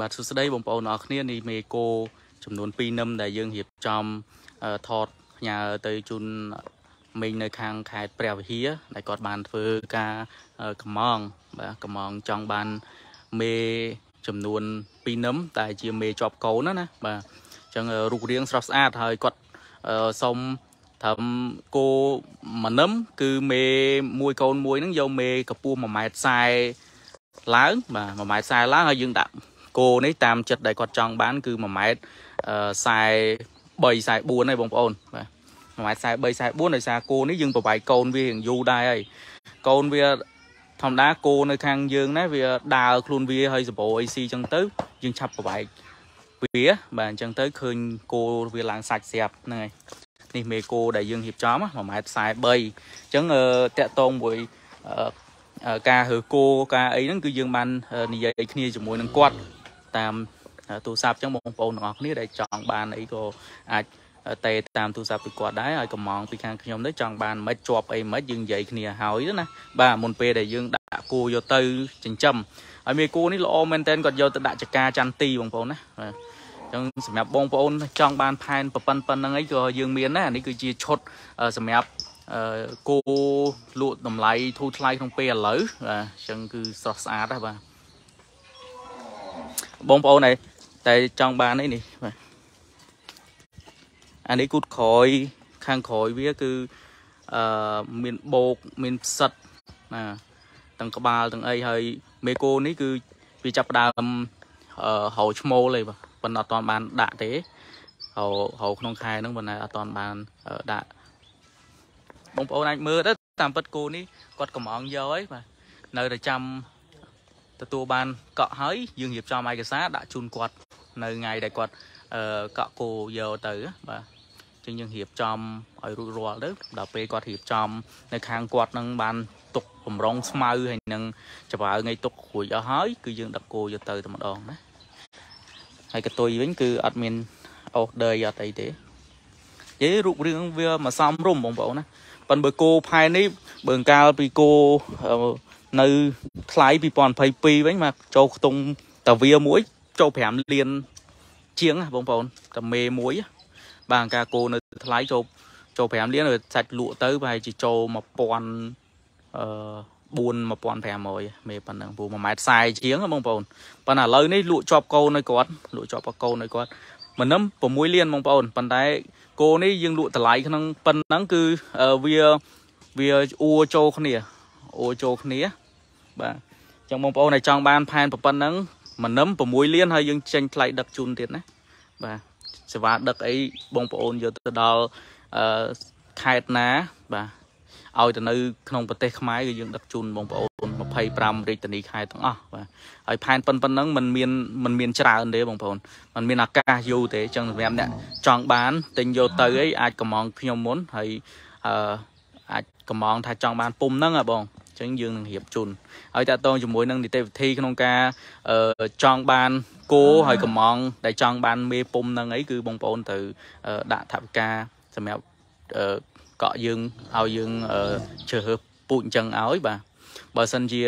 បាទសួស្តីបងប្អូនអរគ្នានេះមេកោចំនួន2នឹមដែលយើងរៀបចំថតផ្ញើទៅជូនមីងនៅខាងខេត្តព្រះវិហារដែលគាត់បានធ្វើការកម្មងបាទកម្មងចង់បានមេចំនួន2នឹមតែជាមេជាប់កូនណាបាទអញ្ចឹងរូបរាងស្រស់ស្អាតហើយគាត់សុំត្រឹមគោមួយនឹមគឺមេមួយកូនមួយហ្នឹងយកមេកម្ពស់1.40ម៉ែត្រឡើងបាទ1.40ម៉ែត្រឡើងហើយយើងដាក់គោនេះតាមចិត្តដែលគាត់ចង់បានគឺ1ម៉ែត្រ43 44ហើយបងប្អូនបាទ1ម៉ែត្រ43 44ដោយសារគោនេះយើងប្រវាយកូនវារៀងយូរដែរហើយកូនវាធម្មតាគោនៅខាងយើងណាវាដើរខ្លួនវាហើយសម្បោអីស៊ីចឹងទៅយើងឆាប់ប្រវាយវាបាទអញ្ចឹងទៅឃើញគោវាឡើងសាច់ស្រាប់ហ្នឹងហើយនេះមេគោដែលយើងរៀបចំ1ម៉ែត្រ43អញ្ចឹងតកតងមួយការរើគោការអីហ្នឹងគឺយើងបាននិយាយគ្នាជាមួយនឹងគាត់តាមទូរស័ព្ទអញ្ចឹងបងប្អូនទាំងអស់គ្នាដែលចង់បាន អីក៏អាចតេតាមទូរស័ព្ទពីគាត់ដែរឲ្យកំងពីខាងខ្ញុំទៅចង់បានមិនជាប់អីមិនយើងនិយាយគ្នាហើយណាបាទមុនពេលដែលយើងដាក់គូយកទៅចិញ្ចឹមហើយមេគូនេះល្អមែនតើគាត់យកទៅដាក់ចកាចន្ទទីបងប្អូនណាបាទអញ្ចឹងសម្រាប់បងប្អូនចង់បានផែនប្រប៉ុនប៉ុណ្្នឹងអីក៏យើងមានដែរនេះគឺជាឈុតសម្រាប់គោលក់តម្លៃធូរថ្លៃក្នុងពេលឥឡូវបាទអញ្ចឹងគឺស្រស់ស្អាតណាបាទបងប្អូនឯងតែចង់បានអីនេះបាទអានេះគូតក្រោយខាងក្រោយវាគឺអឺមានបោកមានផ្សិតណាទាំងក្បាលទាំងអីហើយមេកូនេះគឺវាចាប់ដើមអឺហៅឈ្មោលឯងបាទប៉ុន្តែអត់ទាន់បានដាក់ទេហៅហៅក្នុងខែហ្នឹងប៉ុន្តែអត់ទាន់បានដាក់បងប្អូនអាចមើលទៅតាមពិតគូនេះគាត់កំងយកហើយបាទនៅតែចាំទទួលបានកក់ហើយយើងរៀបចំឯកសារដាក់ជូនគាត់នៅថ្ងៃដែលគាត់កក់គោយកទៅបាទឹងយើងរៀបចំឲ្យរួចរាល់ទៅដល់ពេលគាត់រៀបចំ នៅ ខាងគាត់នឹងបានទុកបំរុងស្មៅហើយនឹងចបើងៃទុករួចអស់ហើយគឺយើងដឹកគោយកទៅតែម្ដងណាហើយកតុយវិញគឺអត់មានអូសដេអត់អីទេនិយាយរូបរាងវាមកសំរុំបងប្អូនណាប៉ុន្តែបើគោផែនេះបើកាលពីគោនៅថ្លៃ2022វិញមកចូលខ្ទង់តាវាមួយ ចូល5លាន ជាងបងប្អូនតាមេមួយ បាទការគោនៅថ្លៃចូលចូល5លានវាសាច់លក់ទៅប្រហែលជាចូល1000អឺ41500មេប៉ុណ្ណឹងពូ1ម៉ែត្រ40ជាងបងប្អូនប៉ុន្តែឥឡូវនេះលក់ជាប់កូននៅគាត់លក់ជាប់កូននៅគាត់ម្នឹម6លានបងប្អូនប៉ុន្តែគោនេះយើងលក់តម្លៃក្នុងប៉ុណ្ណឹងគឺវាវាអួចូលគ្នាអូចូលគ្នាបាទអញ្ចឹងបងប្អូនដែលចង់បាន ផែនប្រព័ន្ធហ្នឹងម្នឹម6លាន ហើយយើងចេញថ្លៃដឹកជូនទៀតណាបាទសេវាដឹកអីបងប្អូនយកទៅដល់អឺខេត្តណាបាទឲ្យទៅនៅ ក្នុងប្រទេសខ្មែរគឺយើងដឹកជូនបងប្អូន25រាជធានីខេត្តទាំងអស់បាទហើយផែនប៉ុនប៉ុណ្ណឹងมันមានมันមានច្រើនទេបងប្អូនมันមានឱកាសយូរទេអញ្ចឹងសម្រាប់អ្នកចង់បាន ទិញយកទៅអីអាចកម្មងខ្ញុំមុន ហើយអឺអាចកម្មងថាចង់បានពុំហ្នឹងហ៎បងចឹងយើងនឹងរៀបជូនហើយតកតងជាមួយនឹងនីតិវិធីក្នុងការចង់បានគោហើយកំងដែលចង់បានមេពុំនឹងអីគឺបងប្អូនត្រូវដាក់ថវិកាសម្រាប់កក់យើងឲ្យយើងជ្រើសរើសពូជអញ្ចឹងឲ្យបាទបើសិនជា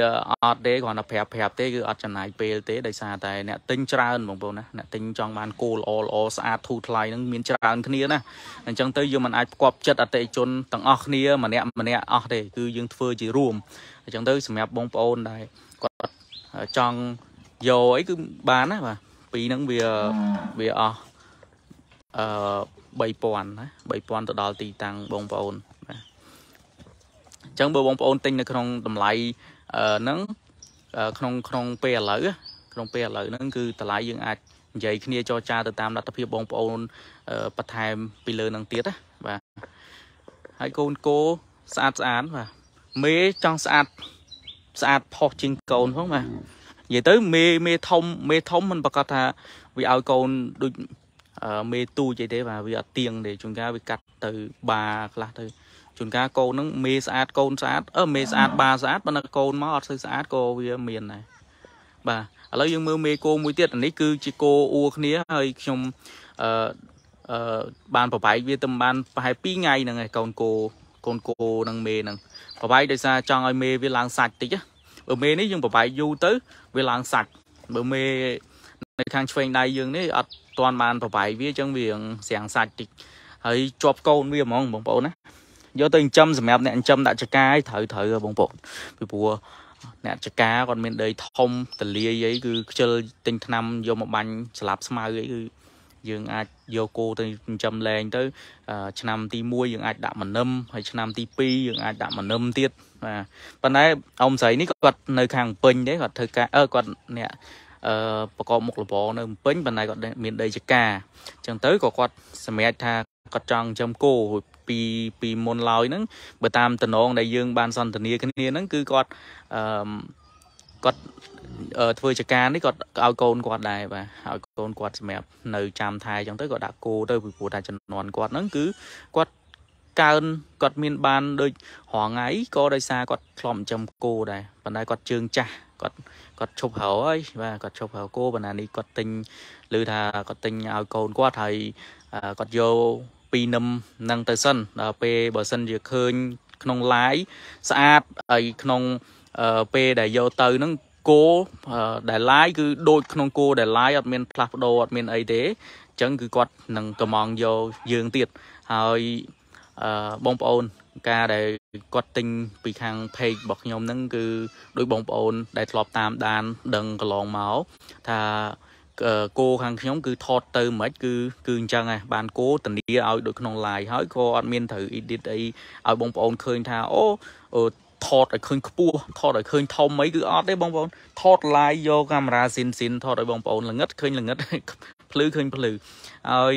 អត់ទេគ្រាន់តែប្រាប់ប្រាប់ទេគឺអត់ចំណាយពេលទេដោយសារតែអ្នកទិញច្រើនបងប្អូនណាអ្នកទិញចង់បានគោល្អល្អស្អាតធូរថ្លៃនឹងមានច្រើនគ្នាណាអញ្ចឹងទៅយើងមិនអាចផ្គប់ចិត្តអតិជនទាំងអស់គ្នា ម្នាក់ម្នាក់អស់ទេគឺយើងធ្វើជារួមអញ្ចឹងទៅសម្រាប់បងប្អូនដែរគាត់ចង់យកអីគឺបានណាបាទពីហ្នឹងវាវាអស់អឺ3000ណា3000ទៅដល់ទីតាំងបងប្អូនចឹងបើបងប្អូនទិញនៅក្នុងតម្លៃហ្នឹងក្នុងក្នុងពេលឥឡូវក្នុងពេលឥឡូវហ្នឹងគឺតម្លៃយើងអាចនិយាយគ្នាចរចាទៅតាមលទ្ធភាពបងប្អូនបន្ថែមពីលើនឹងទៀតណាបាទហើយកូនគោស្អាតស្អាតបាទមេចង់ស្អាតស្អាតផុសជាងកូនផងបាទនិយាយទៅ មេមេធំ មេធំមិនប្រកាសថាវាឲ្យកូនដូចមេទូចអីទេបាទវាអត់ទៀងទេជួនកាលវាកាត់ទៅបាខ្លះទៅជួនកាលកូនហ្នឹងមេស្អាតកូនស្អាតអឺមេស្អាតបាស្អាតបើនៅកូនមកអត់សូវស្អាតក៏វាមានដែរបាទឥឡូវយើងមើលមេគោមួយទៀតនេះគឺជាគោអ៊ូគ្នាហើយខ្ញុំអឺអឺបានប្របែកវាទៅបានប្រហែល2ថ្ងៃហ្នឹងឯងកូនគោកូនគោនឹងមេហ្នឹងប្របែកដោយសារចង់ឲ្យមេវាឡើងសាច់តិចបើមេនេះយើងប្របែកយូរទៅ វាឡើងសាច់បើមេនៅខាងឆ្វេងដៃយើងនេះអត់ទាន់បានប្របែកវាអញ្ចឹងវារាំងសាច់តិចហើយជាប់កូនវាហ្មងបងប្អូនណាយកទៅចិញ្ចឹមសម្រាប់អ្នកចិញ្ចឹមដាក់ចកាឲ្យត្រូវត្រូវបងប្អូនពីព្រោះអ្នកចកាគាត់មានដីធំតលាយអីគឺខ្ជិលទិញថ្នាំយកមកបាញ់ស្លាប់ស្មៅអីគឺយើងអាចយកគោទៅចិញ្ចឹមលែងទៅឆ្នាំទី1យើងអាចដាក់មនឹមហើយឆ្នាំទី2យើងអាចដាក់មនឹមទៀតបាទប៉ុន្តែអ៊ំស្រីនេះគាត់នៅខាងពេញទេគាត់ធ្វើការអឺគាត់អ្នកអឺប្រកបមុខរបរនៅពេញប៉ុន្តែគាត់មានដីចកាអញ្ចឹងទៅក៏គាត់សម្រេចថាគាត់ចង់ចិញ្ចឹមគោពីពីមុនឡើយហ្នឹងបើតាមតំណងដែលយើងបានសន្ទនាគ្នាហ្នឹងគឺគាត់អឺគាត់ធ្វើចការនេះគាត់ឲ្យកូនគាត់ដែរបាទឲ្យកូនគាត់សម្រាប់នៅចាំថែអញ្ចឹងទៅគាត់ដាក់គោទៅពីព្រោះថាចំនួនគាត់ហ្នឹងគឺគាត់កើនគាត់មាន បានដូចរងថ្ងៃក៏ដោយសារគាត់ធ្លាប់ចិញ្ចឹមគោដែរប៉ុន្តែគាត់ជើងចាស់គាត់គាត់ឈប់ហៅហើយបាទគាត់ឈប់ហៅគោបណ្ណានេះគាត់ទិញឬថាគាត់ទិញឲ្យកូនគាត់ហើយគាត់យកពីនឹមនឹងទៅសិនដល់ពេលបើសិនជាឃើញ ក្នុង live ស្អាតហើយក្នុងពេលដែលយកទៅនឹងគោដែលឡាយគឺដូចក្នុងគោដែលឡាយអត់មានផ្លាស់ប្ដូរអត់ មានអីទេអញ្ចឹង គឺគាត់នឹងកំងយកយើងទៀតហើយបងប្អូនការដែលគាត់ទិញពីខាង page របស់ខ្ញុំហ្នឹងគឺដោយបងប្អូន ដែលធ្លាប់តាម ដាន ដឹងកន្លងមកថាគោខាងខ្ញុំគឺថតទៅមិនគឺគឺអញ្ចឹងឯងបានគោធានាឲ្យដូចក្នុង live ហើយក៏អត់មានត្រូវ edit អីឲ្យបងប្អូនឃើញថាអូថតឲ្យឃើញខ្ពស់ថតឲ្យឃើញធំអីគឺអត់ទេបងប្អូនថត live យកកាមេរ៉ាស៊ីនស៊ីនថតឲ្យបងប្អូនល្ងឹតឃើញល្ងឹតភ្លឺឃើញភ្លឺហើយ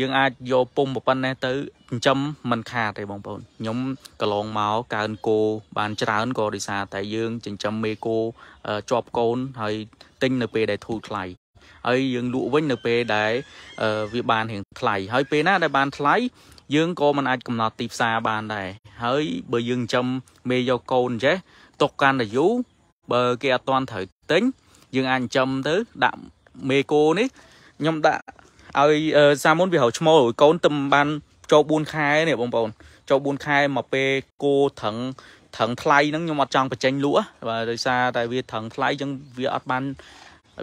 យើងអាចយកពុំប៉ុណ្ណេះទៅចិញ្ចឹមមិនខាតទេបងប្អូនខ្ញុំកន្លងមកកើនគោបានច្រើនក៏ដោយសារតែយើងចិញ្ចឹមមេគោជាប់កូនហើយទិញនៅពេលដែលធូរថ្លៃហើយយើងលក់វិញនៅពេលដែល វាបានរៀងថ្លៃហើយពេលណា ដែលបានថ្លៃយើងក៏មិនអាចកំណត់ទីផ្សារបានដែរហើយបើយើងចាំមេយកកូនអញ្ចេះຕົកកាន់តែយូរបើគេអត់ទាន់ត្រូវទិញយើងអាចចាំទៅដាក់មេគោនេះខ្ញុំដាក់ឲ្យសាមុនវាហៅឈ្មោះឲ្យកូនទៅបាន ចូល4ខែនេះបងប្អូនចូល4ខែមកពេលគោត្រឹងត្រឹងថ្លៃហ្នឹងខ្ញុំអត់ចង់បញ្ចេញលក់បាទដោយសារតែវាត្រឹងថ្លៃអញ្ចឹងវាអត់បាន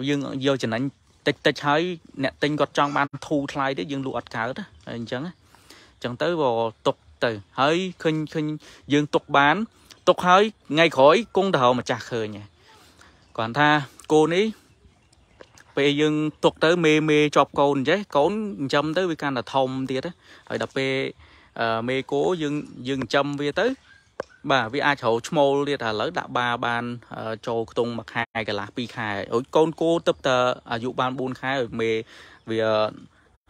យើងយកចំណាញ់តិចតិចហើយអ្នកទិញគាត់ចង់បានធូរថ្លៃទេយើងលក់អត់កើតអញ្ចឹងអញ្ចឹងទៅក៏ຕົកទៅហើយឃើញឃើញយើងຕົកបានຕົកហើយថ្ងៃក្រោយគង់ទៅរកម្ចាស់ឃើញគាត់ថាគោនេះពេលយើងຕົកទៅមេមេជាប់កូនអញ្ចេះកូនចិញ្ចឹមទៅវាកាន់តែធំទៀតហើយដល់ពេលមេគោយើងយើងចិញ្ចឹមវាទៅបាទវាអាចរកឈ្មោលទៀតឥឡូវដាក់បាបានចូលខ្ទង់មួយខែកន្លះ2ខែអូយកូនគោទៅតើអាយុបាន4ខែមេវា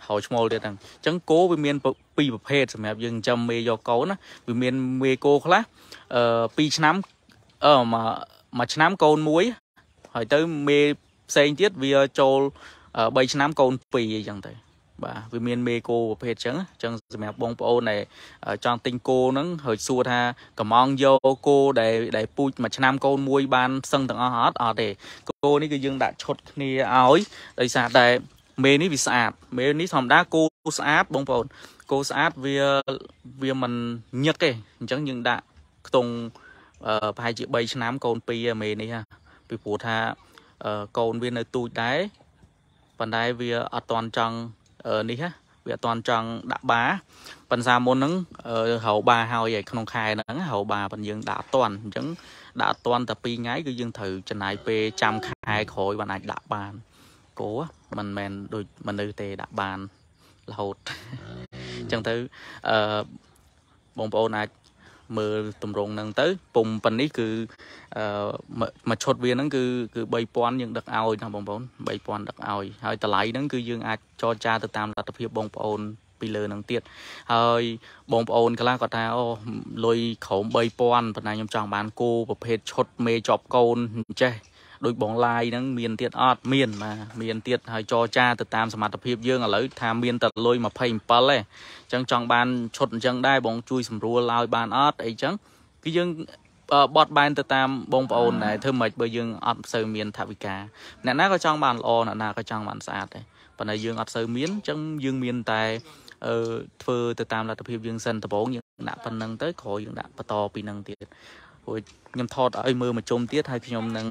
ហៅឈ្មោលទៀតហ្នឹងអញ្ចឹងគោវាមានពីរប្រភេទសម្រាប់យើងចាំមេយកកូនណាវាមានមេគោខ្លះអឺ2ឆ្នាំអឺមួយឆ្នាំកូនមួយ ហើយទៅមេផ្សេងទៀតវាចូល3ឆ្នាំកូន2អីចឹងទៅបាទវាមានមេគោប្រភេទចឹងចឹងសម្រាប់បងប្អូនដែលចង់ទិញគោហ្នឹងហើយសួរថាកំងយកគោដែលដែលពូជមួយឆ្នាំកូនមួយបានផ្សឹងទាំងអស់អត់អត់ទេគោនេះគឺយើងដាក់ឈុតគ្នាឲ្យដោយសារតែមេនេះវាស្អាតមេនេះធម្មតាគោស្អាតបងប្អូនគោស្អាតវាវាមិនញឹកទេអញ្ចឹងយើងដាក់ខ្ទង់ប្រហែលជា3ឆ្នាំកូន2មេនេះពីព្រោះថាកូនវានៅទូចដែរប៉ុន្តែវាអត់តន់ចង់នេះណាវាអត់តន់ចង់ដាក់បាប៉ុន្តែមុនហ្នឹងរោបាហើយឯក្នុងខែហ្នឹងរោបាប៉ុនយើងដាក់អត់តន់អញ្ចឹងដាក់អត់តន់តែ2ថ្ងៃគឺយើងត្រូវចំណាយពេលចាំខែក្រោយបានអាចដាក់បានគោមិនមែនដូចមនុស្សទេដាក់បានរហូតអញ្ចឹងទៅអឺបងប្អូនអាចមើលតម្រងហ្នឹងទៅ ពុំប៉ានេះគឺអឺមួយឈុតវាហ្នឹងគឺគឺ3000យើងដឹកឲ្យណាបងប្អូន3000ដឹកឲ្យហើយតម្លៃហ្នឹងគឺយើងអាចចរចាទៅតាមលទ្ធភាពបងប្អូនពីលើនឹងទៀតហើយ បងប្អូនខ្លះគាត់ថាអូលុយក្រោម3000ប៉ុន្តែខ្ញុំចង់បានគោប្រភេទឈុតមេជាប់កូនចេះដោយបងឡាយហ្នឹងមានទៀតអត់មានបាទមានទៀតហើយចរចាទៅតាមសមត្ថភាពយើងឥឡូវថាមានតែលុយ27ទេអញ្ចឹងចង់បានឈុតអញ្ចឹងដែរបង ជួយសម្រួលឲ្យបានអត់អីចឹងគឺយើងបត់បែនទៅតាមបងប្អូនដែរធ្វើម៉េចបើយើងអត់សូវមានថវិកាអ្នកណាក៏ចង់បានល្អអ្នកណាក៏ចង់បានស្អាតដែរប៉ុន្តែយើងអត់សូវមានអញ្ចឹងយើងមានតែអឺធ្វើទៅតាមលទ្ធភាពយើងសិនដំបូងយើងដាក់ប៉ុណ្្នឹងទៅក្រោយយើងដាក់បន្តពីហ្នឹងទៀតព្រោះខ្ញុំថតឲ្យមើលមកជុំទៀតហើយខ្ញុំនឹង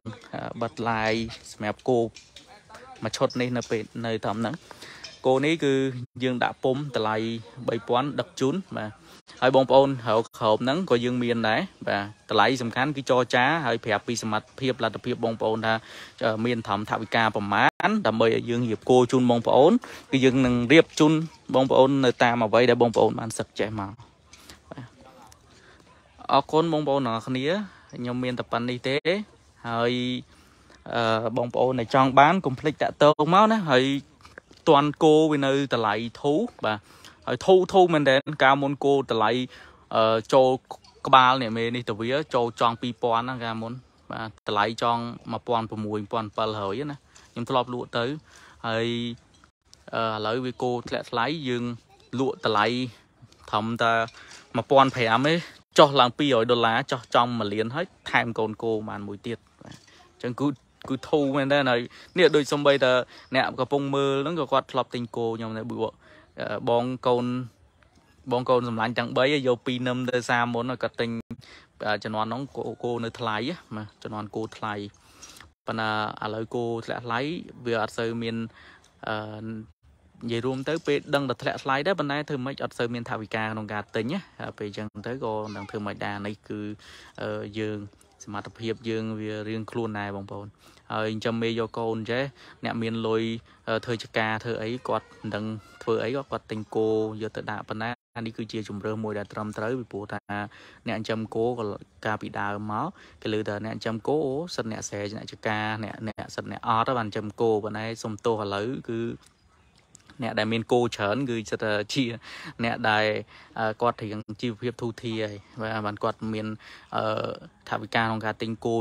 បិទ live សម្រាប់គោមួយឈុតនេះនៅពេលនៅតាមហ្នឹងគោនេះគឺយើងដាក់ពុំតម្លៃ3000ដឹកជូនបាទហើយបងប្អូនរកក្រោមហ្នឹងក៏យើងមានដែរបាទតម្លៃសំខាន់គឺចរចាហើយប្រាប់ពីសមត្ថភាពលទ្ធភាពបងប្អូនថាមានធម្មថវិកាប្រមាណដើម្បីឲ្យយើងរៀបគោជូនបងប្អូនគឺយើងនឹងរៀបជូនបងប្អូននៅតាមអ្វីដែលបងប្អូនបានសឹកចេះមកអរគុណបងប្អូនទាំងអស់គ្នាខ្ញុំមានតែប៉ុណ្្នេះទេហើយអឺបងប្អូនដែលចង់បានកុំភ្លេចតាក់ទងមកណាហើយតន់គោវានៅតម្លៃធូបាទហើយធូធូមែនតើកាលមុនគោតម្លៃអឺចូលក្បាលនេះមេនេះទៅវាចូលចង់2000ហ្នឹងកាលមុនបាទតម្លៃចង់1600 1700ណាខ្ញុំធ្លាប់លក់ទៅ ហើយអឺឥឡូវវាគោធ្លាក់ថ្លៃយើងលក់តម្លៃធំតា1500ទេចុះឡើង200ដុល្លារចុះចំ1លានហើយថែមកូនគោបានមួយទៀតបាទអញ្ចឹងគឺគឺធូរមែនដែរហើយនេះដូចសំបីតែអ្នកកំពុងមើលហ្នឹងក៏គាត់ធ្លាប់ទិញគោខ្ញុំដែរពួកបងកូនបងកូនសម្លាញ់ទាំង3យក2នឹមទៅសាមុនគាត់ទិញជំនាន់ហ្នឹងគោនៅថ្លៃណាជំនាន់គោថ្លៃប៉ុន្តែឥឡូវគោធ្លាក់ថ្លៃវាអត់សូវមានអឺនិយាយរួមទៅពេលដឹងតែធ្លាក់ថ្លៃដែរប៉ុន្តែធ្វើម៉េចអត់សូវមានថវិកាក្នុងការទិញណាពេលអញ្ចឹងទៅក៏នឹងធ្វើម៉េចដែរនេះគឺយើងសមត្ថភាពយើងវារៀងខ្លួនដែរបងប្អូនហើយអញ្ចឹងមេយកកូនចេះអ្នកមានលុយធ្វើចការធ្វើអីគាត់មិនដឹង ធ្វើអីក៏គាត់ទិញគោយកទៅដាក់ប៉ុណ្ណានេះគឺជាជំរើសមួយដែលត្រឹមត្រូវពីព្រោះថាអ្នកចិញ្ចឹមគោក៏កាលពីដើមមកគេលើថាអ្នកចិញ្ចឹមគោសិតអ្នកស្រែអ្នកចការអ្នកអ្នកសិតអ្នកអត់បានចិញ្ចឹមគោប៉ុន្តែសុំទោសឥឡូវគឺអ្នកដែលមានគោច្រើនគឺសិតថាជាអ្នកដែលគាត់រៀងជីវភាពធូរធារហើយបាទបានគាត់មានអឺថាវិការក្នុងការទិញគោ